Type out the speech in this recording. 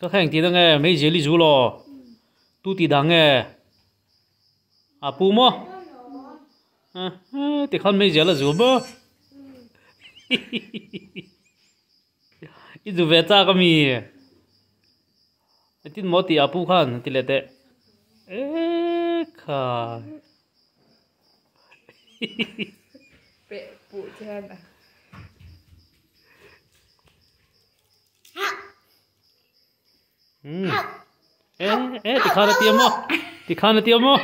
các hàng tí đó nghe mấy giờ đi dụ lo tu tí đáng nghe à pu mơ à, à thì không mấy giờ là dụ bơ ít du về ta có mì tin mốt thì à pu khăn thì lệ tệ ê khờ bệ bụi chân à Ừ. Ê, ê, thì khao là tiêu mô. Thì khao là tiêu mô.